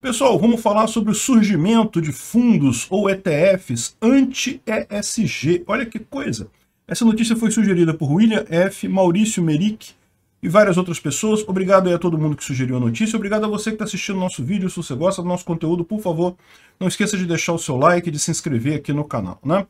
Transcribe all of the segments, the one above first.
Pessoal, vamos falar sobre o surgimento de fundos ou ETFs anti-ESG. Olha que coisa! Essa notícia foi sugerida por William F., Maurício Merick e várias outras pessoas. Obrigado aí a todo mundo que sugeriu a notícia. Obrigado a você que está assistindo nosso vídeo. Se você gosta do nosso conteúdo, por favor, não esqueça de deixar o seu like e de se inscrever aqui no canal, né?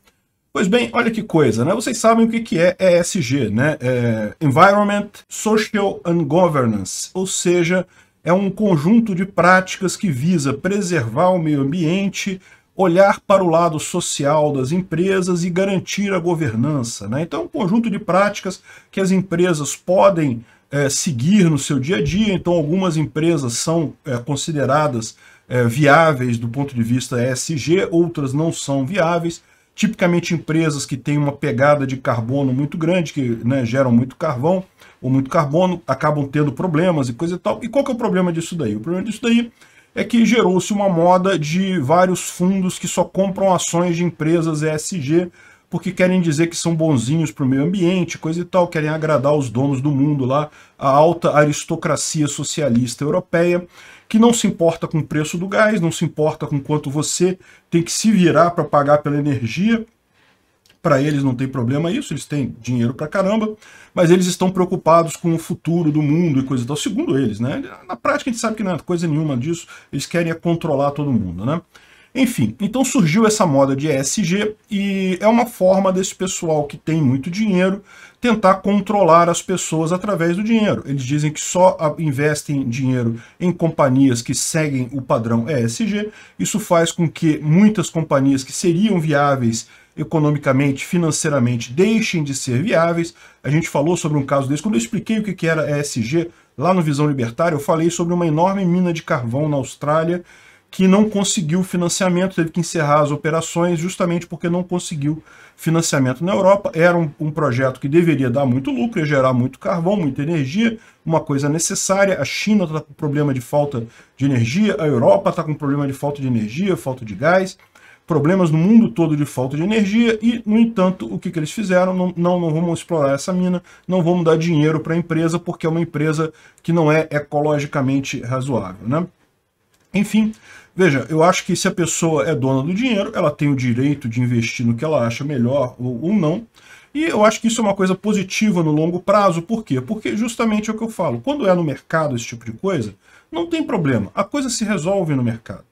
Pois bem, olha que coisa, né? Vocês sabem o que é ESG, né? É Environment, Social and Governance, ou seja, é um conjunto de práticas que visa preservar o meio ambiente, olhar para o lado social das empresas e garantir a governança. Né? Então, é um conjunto de práticas que as empresas podem é, seguir no seu dia a dia. Então, algumas empresas são é, consideradas é, viáveis do ponto de vista ESG, outras não são viáveis tipicamente empresas que têm uma pegada de carbono muito grande, que né, geram muito carvão ou muito carbono, acabam tendo problemas e coisa e tal. E qual que é o problema disso daí? O problema disso daí é que gerou-se uma moda de vários fundos que só compram ações de empresas ESG porque querem dizer que são bonzinhos para o meio ambiente, coisa e tal, querem agradar os donos do mundo lá, a alta aristocracia socialista europeia, que não se importa com o preço do gás, não se importa com quanto você tem que se virar para pagar pela energia. Para eles não tem problema isso, eles têm dinheiro para caramba, mas eles estão preocupados com o futuro do mundo e coisa e tal, segundo eles, né? Na prática a gente sabe que não é coisa nenhuma disso, eles querem é controlar todo mundo, né? Enfim, então surgiu essa moda de ESG e é uma forma desse pessoal que tem muito dinheiro tentar controlar as pessoas através do dinheiro. Eles dizem que só investem dinheiro em companhias que seguem o padrão ESG. Isso faz com que muitas companhias que seriam viáveis economicamente, financeiramente, deixem de ser viáveis. A gente falou sobre um caso desse. Quando eu expliquei o que era ESG lá no Visão Libertária, eu falei sobre uma enorme mina de carvão na Austrália que não conseguiu financiamento, teve que encerrar as operações justamente porque não conseguiu financiamento na Europa. Era um, um projeto que deveria dar muito lucro, ia gerar muito carvão, muita energia, uma coisa necessária. A China está com problema de falta de energia, a Europa está com problema de falta de energia, falta de gás, problemas no mundo todo de falta de energia e, no entanto, o que, que eles fizeram? Não, não, não vamos explorar essa mina, não vamos dar dinheiro para a empresa porque é uma empresa que não é ecologicamente razoável, né? Enfim, veja, eu acho que se a pessoa é dona do dinheiro, ela tem o direito de investir no que ela acha melhor ou, ou não. E eu acho que isso é uma coisa positiva no longo prazo. Por quê? Porque justamente é o que eu falo. Quando é no mercado esse tipo de coisa, não tem problema. A coisa se resolve no mercado.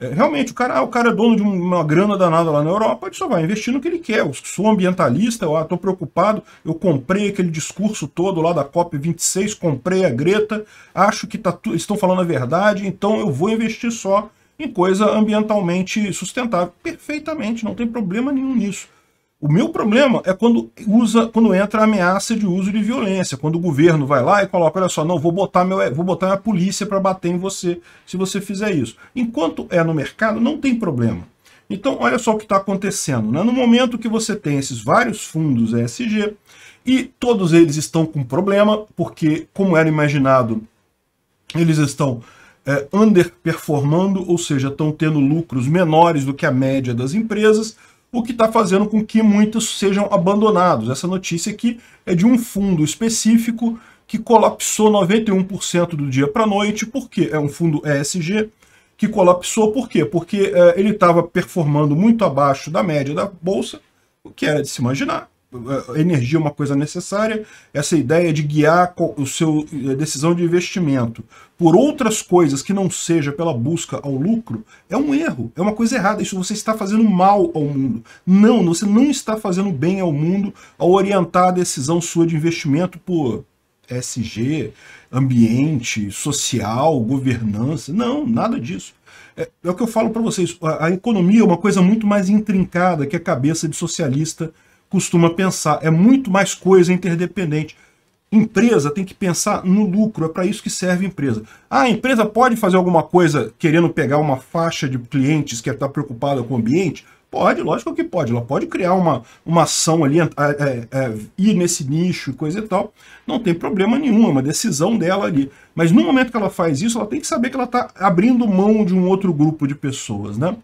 É, realmente, o cara, ah, o cara é dono de uma grana danada lá na Europa, ele só vai investir no que ele quer. Eu sou ambientalista, eu estou ah, preocupado, eu comprei aquele discurso todo lá da COP26, comprei a Greta, acho que tá, estão falando a verdade, então eu vou investir só em coisa ambientalmente sustentável. Perfeitamente, não tem problema nenhum nisso. O meu problema é quando usa, quando entra a ameaça de uso de violência, quando o governo vai lá e coloca, olha só, não, vou botar meu, vou botar minha polícia para bater em você se você fizer isso. Enquanto é no mercado, não tem problema. Então, olha só o que está acontecendo. Né? No momento que você tem esses vários fundos ESG, e todos eles estão com problema, porque, como era imaginado, eles estão é, underperformando, ou seja, estão tendo lucros menores do que a média das empresas, o que está fazendo com que muitos sejam abandonados. Essa notícia aqui é de um fundo específico que colapsou 91% do dia para a noite, porque é um fundo ESG que colapsou, por quê? Porque é, ele estava performando muito abaixo da média da bolsa, o que era de se imaginar, energia é uma coisa necessária, essa ideia de guiar o seu eh, decisão de investimento por outras coisas que não seja pela busca ao lucro, é um erro, é uma coisa errada. Isso você está fazendo mal ao mundo. Não, você não está fazendo bem ao mundo ao orientar a decisão sua de investimento por SG, ambiente, social, governança. Não, nada disso. É, é o que eu falo para vocês, a, a economia é uma coisa muito mais intrincada que a cabeça de socialista costuma pensar. É muito mais coisa interdependente. Empresa tem que pensar no lucro, é para isso que serve a empresa. Ah, a empresa pode fazer alguma coisa querendo pegar uma faixa de clientes que está preocupada com o ambiente? Pode, lógico que pode. Ela pode criar uma, uma ação ali, é, é, é ir nesse nicho, coisa e tal. Não tem problema nenhum, é uma decisão dela ali. Mas no momento que ela faz isso, ela tem que saber que ela está abrindo mão de um outro grupo de pessoas, né?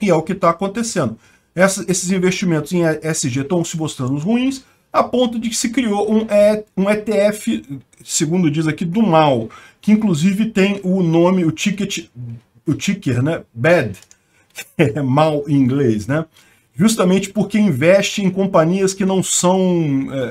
E é o que está acontecendo. Essa, esses investimentos em ESG estão se mostrando ruins, a ponto de que se criou um, e, um ETF, segundo diz aqui, do mal, que inclusive tem o nome, o ticket, o ticker, né? Bad, que é mal em inglês, né? Justamente porque investe em companhias que não são, é, é,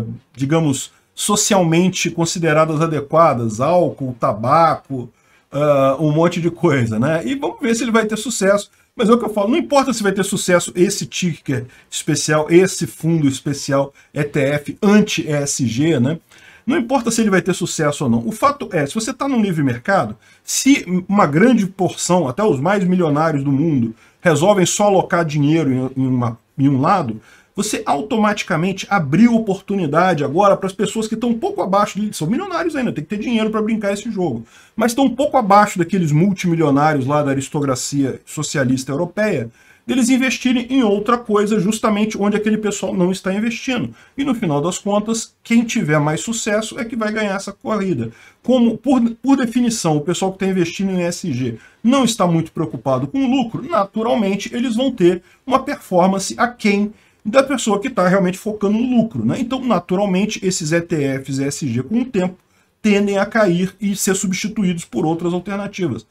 é, digamos, socialmente consideradas adequadas, álcool, tabaco, uh, um monte de coisa, né? E vamos ver se ele vai ter sucesso. Mas é o que eu falo, não importa se vai ter sucesso esse ticker especial, esse fundo especial ETF anti-ESG, né? Não importa se ele vai ter sucesso ou não. O fato é, se você está no livre mercado, se uma grande porção, até os mais milionários do mundo, resolvem só alocar dinheiro em, uma, em um lado, você automaticamente abriu oportunidade agora para as pessoas que estão um pouco abaixo, de, são milionários ainda, tem que ter dinheiro para brincar esse jogo, mas estão um pouco abaixo daqueles multimilionários lá da aristocracia socialista europeia, deles investirem em outra coisa justamente onde aquele pessoal não está investindo. E no final das contas, quem tiver mais sucesso é que vai ganhar essa corrida. Como, por, por definição, o pessoal que está investindo em ESG não está muito preocupado com lucro, naturalmente eles vão ter uma performance aquém da pessoa que está realmente focando no lucro. Né? Então, naturalmente, esses ETFs ESG, com o tempo, tendem a cair e ser substituídos por outras alternativas.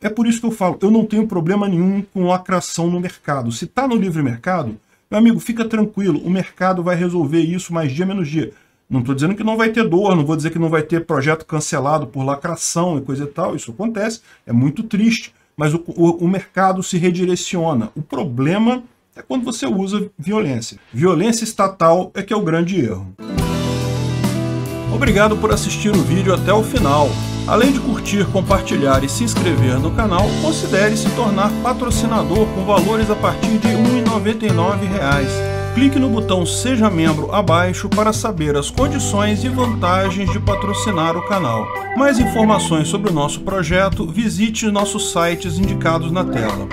É por isso que eu falo, eu não tenho problema nenhum com lacração no mercado. Se está no livre mercado, meu amigo, fica tranquilo, o mercado vai resolver isso mais dia menos dia. Não estou dizendo que não vai ter dor, não vou dizer que não vai ter projeto cancelado por lacração e coisa e tal, isso acontece, é muito triste, mas o, o, o mercado se redireciona. O problema é quando você usa violência. Violência estatal é que é o grande erro. Obrigado por assistir o vídeo até o final. Além de curtir, compartilhar e se inscrever no canal, considere se tornar patrocinador com valores a partir de R$ 1,99 clique no botão Seja Membro abaixo para saber as condições e vantagens de patrocinar o canal. Mais informações sobre o nosso projeto, visite nossos sites indicados na tela.